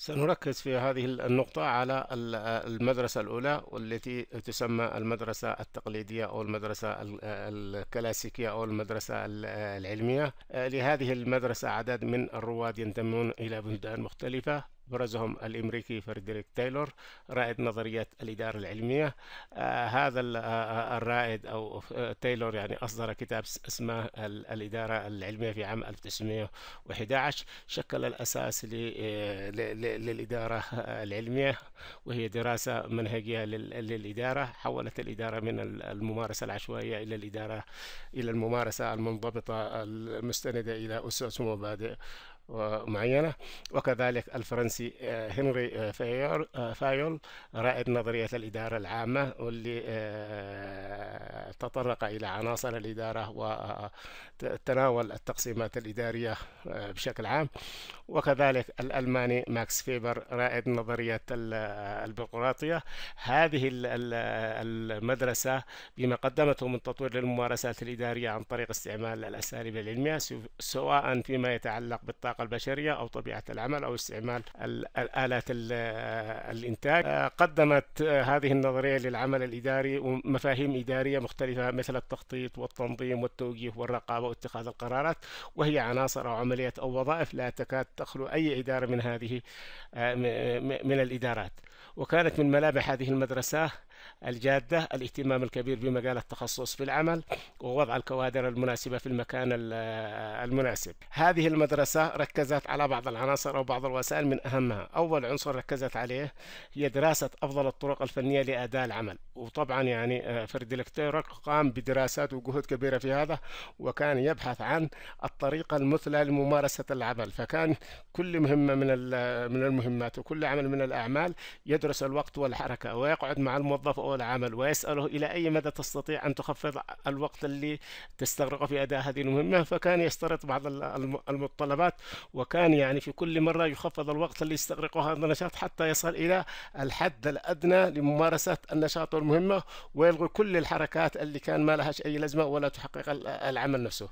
سنركز في هذه النقطة على المدرسة الأولى والتي تسمى المدرسة التقليدية أو المدرسة الكلاسيكية أو المدرسة العلمية لهذه المدرسة عدد من الرواد ينتمون إلى بلدان مختلفة ابرزهم الامريكي فريدريك تايلور رائد نظريات الاداره العلميه آه هذا آه، آه، الرائد او آه، تايلور يعني اصدر كتاب اسمه الاداره العلميه في عام 1911 شكل الاساس للاداره العلميه وهي دراسه منهجيه للاداره حولت الاداره من الممارسه العشوائيه الى الاداره الى الممارسه المنضبطه المستنده الى اسس ومبادئ معينة وكذلك الفرنسي آه، هنري آه، فايول آه، رائد نظرية الإدارة العامة واللي تطرق إلى عناصر الإدارة وتناول التقسيمات الإدارية بشكل عام وكذلك الألماني ماكس فيبر رائد نظرية البيروقراطية هذه المدرسة بما قدمته من تطوير للممارسات الإدارية عن طريق استعمال الأساليب العلمية سواء فيما يتعلق بالطاقة الطاقة البشرية أو طبيعة العمل أو استعمال الآلات آه، الإنتاج آه، قدمت آه، هذه النظرية للعمل الإداري مفاهيم إدارية مختلفة مثل التخطيط والتنظيم والتوجيه والرقابة واتخاذ القرارات وهي عناصر أو عمليات أو وظائف لا تكاد تخلو أي إدارة من هذه من الإدارات وكانت من ملامح هذه المدرسة الجادة الاهتمام الكبير بمجال التخصص في العمل ووضع الكوادر المناسبة في المكان المناسب هذه المدرسة ركزت على بعض العناصر أو بعض الوسائل من أهمها أول عنصر ركزت عليه هي دراسة أفضل الطرق الفنية لأداء العمل وطبعا يعني آه، فرد الكتيرك قام بدراسات وجهود كبيرة في هذا وكان يبحث عن الطريقة المثلى لممارسة العمل فكان كل مهمة من من المهمات وكل عمل من الأعمال يدرس الوقت والحركة ويقعد مع الموظف أو العمل ويسأله إلى أي مدى تستطيع أن تخفض الوقت اللي تستغرقه في أداء هذه المهمة فكان يشترط بعض المتطلبات وكان يعني في كل مرة يخفض الوقت اللي يستغرقه هذا النشاط حتى يصل إلى الحد الأدنى لممارسة النشاط والمهمة ويلغي كل الحركات اللي كان ما لهاش أي لازمة ولا تحقق العمل نفسه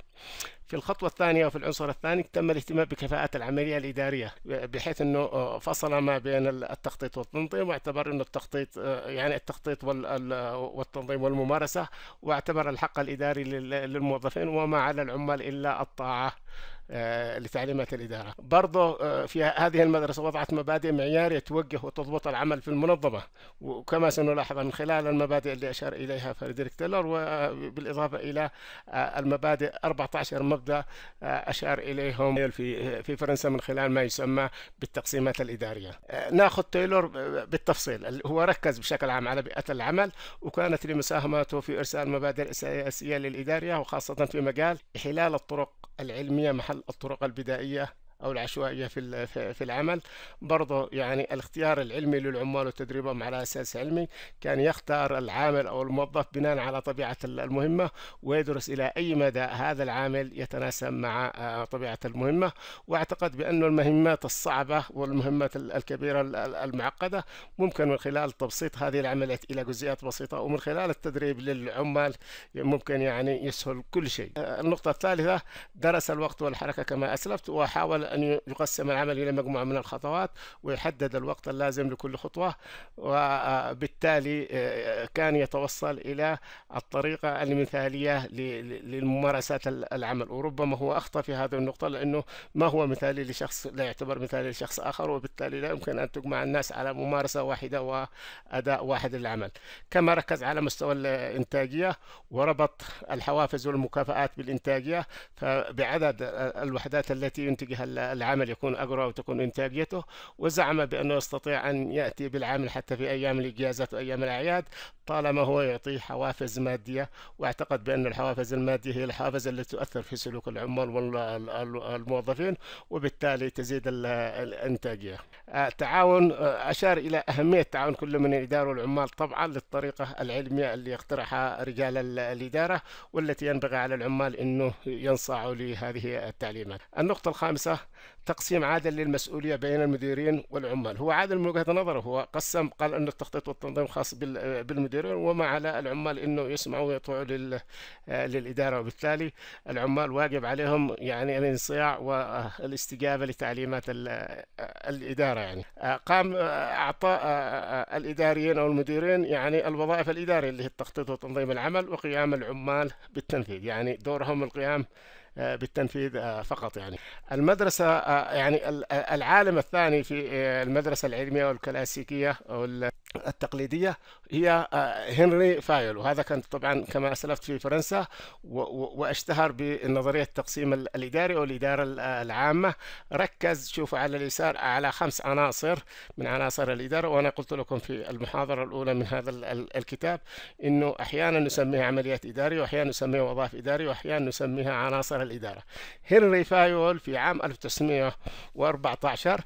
في الخطوة الثانية وفي العنصر الثاني تم الاهتمام بكفاءة العملية الإدارية بحيث أنه فصل ما بين التخطيط والتنظيم واعتبر أنه التخطيط آه، يعني التخطيط التخطيط والتنظيم والممارسة واعتبر الحق الإداري للموظفين وما على العمال إلا الطاعة آه، لتعليمات الإدارة برضه آه، في هذه المدرسة وضعت مبادئ معيارية توجه وتضبط العمل في المنظمة وكما سنلاحظ من خلال المبادئ اللي أشار إليها فريدريك تيلر وبالإضافة إلى آه، المبادئ 14 مبدأ أشار إليهم في فرنسا من خلال ما يسمى بالتقسيمات الإدارية ناخذ تيلور بالتفصيل هو ركز بشكل عام على بيئة العمل وكانت لمساهماته في إرسال مبادئ سياسية للإدارية وخاصة في مجال إحلال الطرق العلمية محل الطرق البدائية او العشوائيه في في العمل برضه يعني الاختيار العلمي للعمال وتدريبهم على اساس علمي كان يختار العامل او الموظف بناء على طبيعه المهمه ويدرس الى اي مدى هذا العامل يتناسب مع آه، طبيعه المهمه واعتقد بأن المهمات الصعبه والمهمات الكبيره المعقده ممكن من خلال تبسيط هذه العمليات الى جزئيات بسيطه ومن خلال التدريب للعمال ممكن يعني يسهل كل شيء آه، النقطه الثالثه درس الوقت والحركه كما اسلفت وحاول أن يقسم العمل إلى مجموعة من الخطوات ويحدد الوقت اللازم لكل خطوة وبالتالي آه، كان يتوصل إلى الطريقة المثالية لممارسة العمل وربما هو أخطأ في هذه النقطة لأنه ما هو مثالي لشخص لا يعتبر مثالي لشخص آخر وبالتالي لا يمكن أن تجمع الناس على ممارسة واحدة وأداء واحد للعمل كما ركز على مستوى الإنتاجية وربط الحوافز والمكافآت بالإنتاجية فبعدد الوحدات التي ينتجها العمل يكون أقرب وتكون إنتاجيته وزعم بأنه يستطيع أن يأتي بالعمل حتى في أيام الإجازات وأيام الأعياد طالما هو يعطي حوافز مادية واعتقد بأن الحوافز المادية هي الحافز التي تؤثر في سلوك العمال والموظفين وبالتالي تزيد الإنتاجية التعاون آه، آه، أشار إلى أهمية تعاون كل من الإدارة والعمال طبعا للطريقة العلمية اللي يقترحها رجال الإدارة والتي ينبغي على العمال أنه ينصاعوا لهذه التعليمات النقطة الخامسة تقسيم عادل للمسؤولية بين المديرين والعمال هو عادل من وجهة نظره هو قسم قال أن التخطيط والتنظيم خاص بالمدير المديرين وما على العمال انه يسمعوا ويطوعوا للاداره وبالتالي العمال واجب عليهم يعني الانصياع والاستجابه لتعليمات الاداره يعني قام اعطاء الاداريين او المديرين يعني الوظائف الاداريه اللي هي التخطيط وتنظيم العمل وقيام العمال بالتنفيذ يعني دورهم القيام بالتنفيذ فقط يعني المدرسة يعني العالم الثاني في المدرسة العلمية والكلاسيكية التقليدية هي آه، هنري فايل وهذا كان طبعا كما أسلفت في فرنسا واشتهر بنظرية التقسيم الإداري أو الإدارة العامة ركز شوفوا على اليسار على خمس عناصر من عناصر الإدارة وأنا قلت لكم في المحاضرة الأولى من هذا الكتاب إنه أحيانا نسميها عمليات إدارية وأحيانا نسميها وظائف إدارية وأحيانا نسميها عناصر الإدارة هنري فايول في عام 1914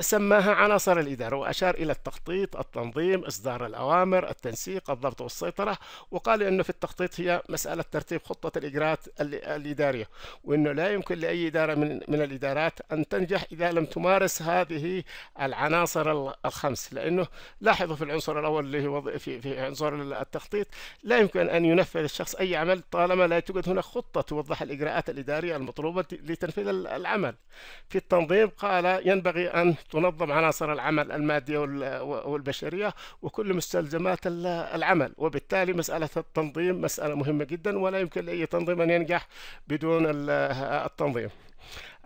سماها عناصر الإدارة وأشار إلى التخطيط التنظيم التنظيم إصدار الأوامر التنسيق الضبط والسيطرة وقال أنه في التخطيط هي مسألة ترتيب خطة الإجراءات الإدارية وأنه لا يمكن لأي إدارة من, من الإدارات أن تنجح إذا لم تمارس هذه العناصر الخمس لأنه لاحظوا في العنصر الأول اللي هو في, في عنصر التخطيط لا يمكن أن ينفذ الشخص أي عمل طالما لا توجد هناك خطة توضح الإجراءات الإدارية المطلوبة لتنفيذ العمل في التنظيم قال ينبغي أن تنظم عناصر العمل المادية والبشرية وكل مستلزمات العمل وبالتالي مسألة التنظيم مسألة مهمة جدا ولا يمكن لأي تنظيم أن ينجح بدون التنظيم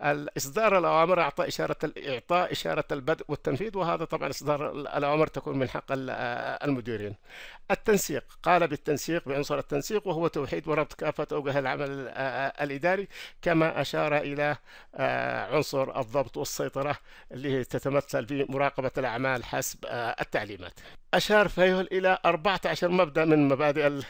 الاصدار الأوامر أعطى إشارة إعطاء إشارة البدء والتنفيذ وهذا طبعا إصدار الأوامر تكون من حق آه، المديرين التنسيق قال بالتنسيق بعنصر التنسيق وهو توحيد وربط كافة أوجه العمل آه، آه، الإداري كما أشار إلى عنصر الضبط والسيطرة اللي تتمثل بمراقبة الأعمال حسب التعليمات أشار فيهل إلى 14 مبدأ من مبادئ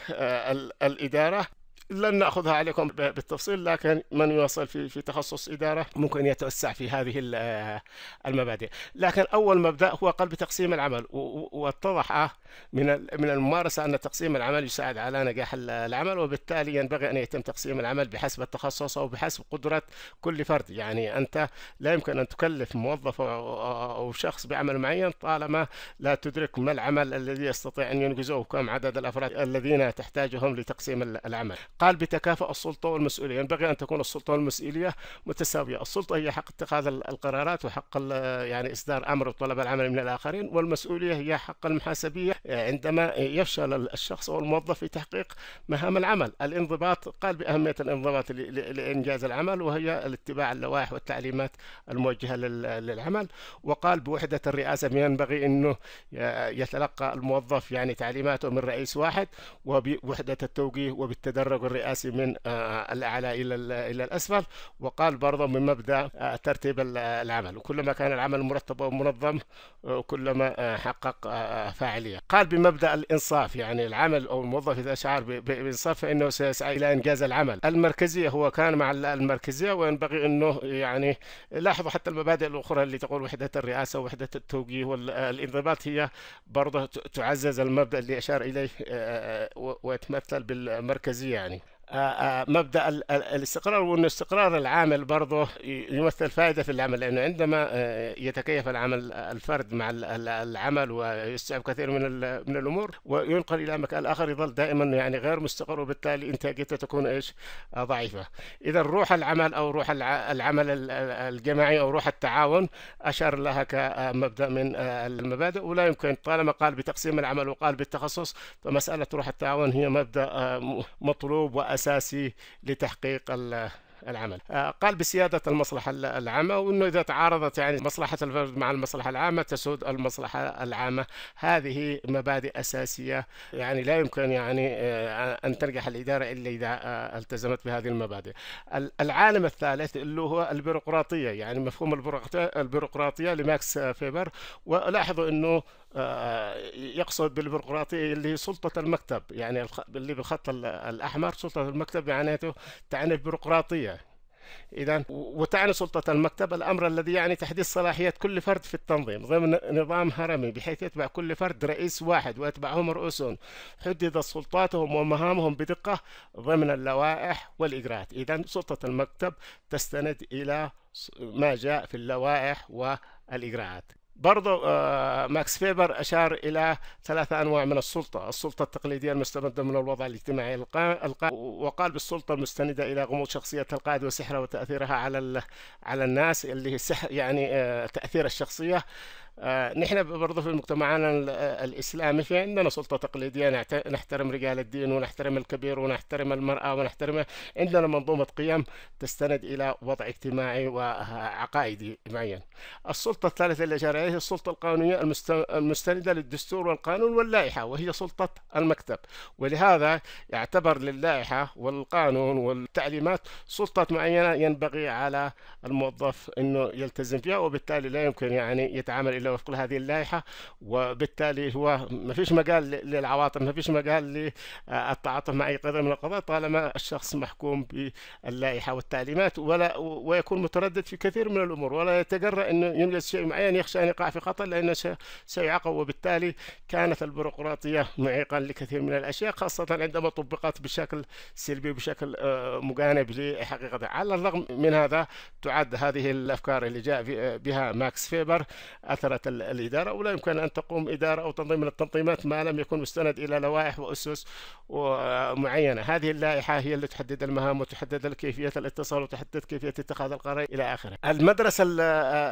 الإدارة لن ناخذها عليكم بالتفصيل لكن من يواصل في في تخصص اداره ممكن يتوسع في هذه آه، المبادئ لكن اول مبدا هو قلب تقسيم العمل واتضح آه، من من الممارسه ان تقسيم العمل يساعد على نجاح العمل وبالتالي ينبغي ان يتم تقسيم العمل بحسب التخصص او بحسب قدره كل فرد يعني انت لا يمكن ان تكلف موظف او شخص بعمل معين طالما لا تدرك ما العمل الذي يستطيع ان ينجزه وكم عدد الافراد الذين تحتاجهم لتقسيم العمل قال بتكافؤ السلطة والمسؤولية ينبغي أن تكون السلطة والمسؤولية متساوية السلطة هي حق اتخاذ القرارات وحق يعني إصدار أمر وطلب العمل من الآخرين والمسؤولية هي حق المحاسبية عندما يفشل الشخص أو الموظف في تحقيق مهام العمل الانضباط قال بأهمية الانضباط لإنجاز العمل وهي الاتباع اللوائح والتعليمات الموجهة للعمل وقال بوحدة الرئاسة ينبغي أنه يتلقى الموظف يعني تعليماته من رئيس واحد وبوحدة التوجيه وبالتدرج الرئاسي من آه، الأعلى إلى إلى الأسفل وقال برضه من مبدأ آه، ترتيب العمل وكلما كان العمل مرتب ومنظم آه، كلما حقق فاعلية قال بمبدأ الإنصاف يعني العمل أو الموظف إذا شعر بإنصاف فإنه سيسعى إلى إنجاز العمل المركزية هو كان مع المركزية وينبغي أنه يعني لاحظوا حتى المبادئ الأخرى اللي تقول وحدة الرئاسة وحدة التوجيه والانضباط هي برضه تعزز المبدأ اللي أشار إليه ويتمثل بالمركزية يعني آه، آه، مبدا الاستقرار وان استقرار العامل برضه يمثل فائده في العمل لانه عندما آه، يتكيف العمل الفرد مع العمل ويستوعب كثير من من الامور وينقل الى مكان اخر يظل دائما يعني غير مستقر وبالتالي انتاجيته تكون ايش ضعيفه اذا روح العمل او روح العمل الجماعي او روح التعاون اشار لها كمبدا من المبادئ ولا يمكن طالما قال بتقسيم العمل وقال بالتخصص فمساله روح التعاون هي مبدا مطلوب وأساسي الأساسي لتحقيق العمل آه، قال بسيادة المصلحة العامة وأنه إذا تعارضت يعني مصلحة الفرد مع المصلحة العامة تسود المصلحة العامة هذه مبادئ أساسية يعني لا يمكن يعني آه، أن تنجح الإدارة إلا إذا آه، التزمت بهذه المبادئ العالم الثالث اللي هو البيروقراطية يعني مفهوم البيروقراطية لماكس فيبر ولاحظوا أنه آه، يقصد بالبيروقراطيه اللي هي سلطه المكتب يعني اللي بالخط الاحمر سلطه المكتب معناته تعني البيروقراطيه إذا وتعني سلطة المكتب الأمر الذي يعني تحديد صلاحيات كل فرد في التنظيم ضمن نظام هرمي بحيث يتبع كل فرد رئيس واحد ويتبعهم رؤوسهم حددت سلطاتهم ومهامهم بدقة ضمن اللوائح والإجراءات إذا سلطة المكتب تستند إلى ما جاء في اللوائح والإجراءات برضو آه، ماكس فيبر أشار إلى ثلاثة أنواع من السلطة السلطة التقليدية المستمدة من الوضع الاجتماعي القائم وقال بالسلطة المستندة إلى غموض شخصية القائد وسحره وتأثيرها على على الناس اللي هي يعني آه، تأثير الشخصية آه، نحن برضه في مجتمعنا آه، الإسلامي في عندنا سلطة تقليدية نحترم رجال الدين ونحترم الكبير ونحترم المرأة ونحترم عندنا منظومة قيم تستند إلى وضع اجتماعي وعقائدي معين السلطة الثالثة اللي جار عليها السلطة القانونية المستندة للدستور والقانون واللائحة وهي سلطة المكتب ولهذا يعتبر للائحة والقانون والتعليمات سلطة معينة ينبغي على الموظف أنه يلتزم فيها وبالتالي لا يمكن يعني يتعامل وفق هذه اللائحة وبالتالي هو ما فيش مجال للعواطف ما فيش مجال للتعاطف مع أي قدر من القضاء طالما الشخص محكوم باللائحة والتعليمات ولا ويكون متردد في كثير من الأمور ولا يتجرأ أنه ينجز شيء معين يخشى أن يقع في خطر لأنه سيعاقب وبالتالي كانت البيروقراطية معيقا لكثير من الأشياء خاصة عندما طبقت بشكل سلبي بشكل آه، مجانب لحقيقة على الرغم من هذا تعد هذه الأفكار اللي جاء بها ماكس فيبر أثر إدارة الإدارة ولا يمكن أن تقوم إدارة أو تنظيم من التنظيمات ما لم يكن مستند إلى لوائح وأسس معينة هذه اللائحة هي اللي تحدد المهام وتحدد كيفية الاتصال وتحدد كيفية اتخاذ القرار إلى آخره المدرسة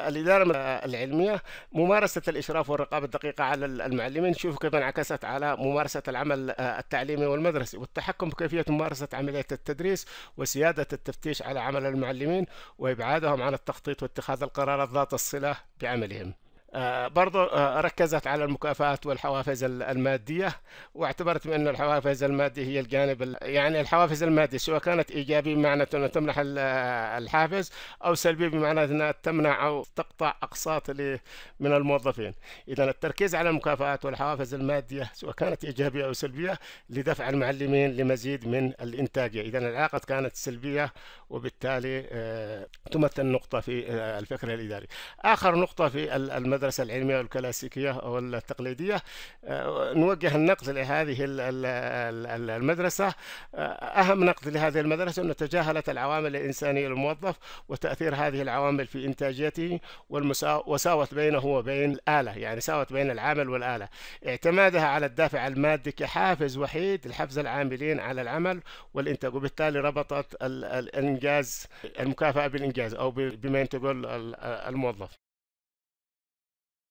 الإدارة العلمية ممارسة الإشراف والرقابة الدقيقة على المعلمين شوفوا كيف انعكست على ممارسة العمل آه، التعليمي والمدرسي والتحكم بكيفية ممارسة عملية التدريس وسيادة التفتيش على عمل المعلمين وإبعادهم عن التخطيط واتخاذ القرارات ذات الصلة بعملهم آه، برضو آه، ركزت على المكافآت والحوافز المادية واعتبرت بأن الحوافز المادية هي الجانب يعني الحوافز المادية سواء كانت إيجابية بمعنى أنها تمنح الحافز أو سلبية بمعنى أنها تمنع أو تقطع أقساط من الموظفين إذا التركيز على المكافآت والحوافز المادية سواء كانت إيجابية أو سلبية لدفع المعلمين لمزيد من الإنتاجية إذا العلاقة كانت سلبية وبالتالي آه، تمثل نقطة في الفكر الإداري آخر نقطة في المدرسة المدرسة العلمية الكلاسيكية أو التقليدية آه، نوجه النقد لهذه المدرسة آه، أهم نقد لهذه المدرسة أن تجاهلت العوامل الإنسانية للموظف وتأثير هذه العوامل في إنتاجيته وساوت بينه وبين الآلة يعني ساوت بين العامل والآلة اعتمادها على الدافع المادي كحافز وحيد لحفز العاملين على العمل والإنتاج وبالتالي ربطت الإنجاز المكافأة بالإنجاز أو بما ينتجه الموظف